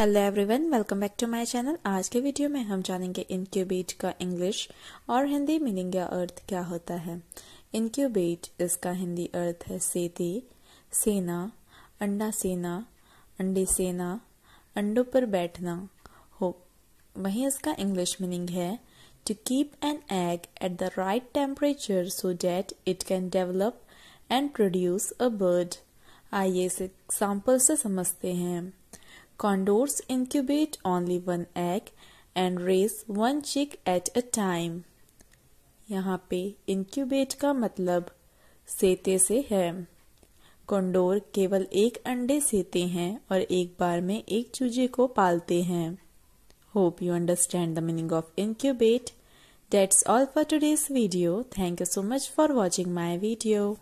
Hello everyone welcome back to my channel आज के video में हम जानेंगे इनक्यूबेट का इंग्लिश और हिंदी मीनिंग या अर्थ क्या होता है इनक्यूबेट इसका हिंदी अर्थ है सेती सेना अंडा सेना अंडे सेना अंडों पर बैठना हो वहीं इसका इंग्लिश मीनिंग है to keep an egg at the right temperature so that it can develop and produce a bird आइए इस एग्जाम्पल से समझते हैं Condors incubate only one egg and raise one chick at a time. यहाँ पे incubate का मतलब सेते से है कॉन्डोर केवल एक अंडे सेते हैं और एक बार में एक चूजे को पालते हैं hope you understand the meaning of incubate that's all for today's video thank you so much for watching my video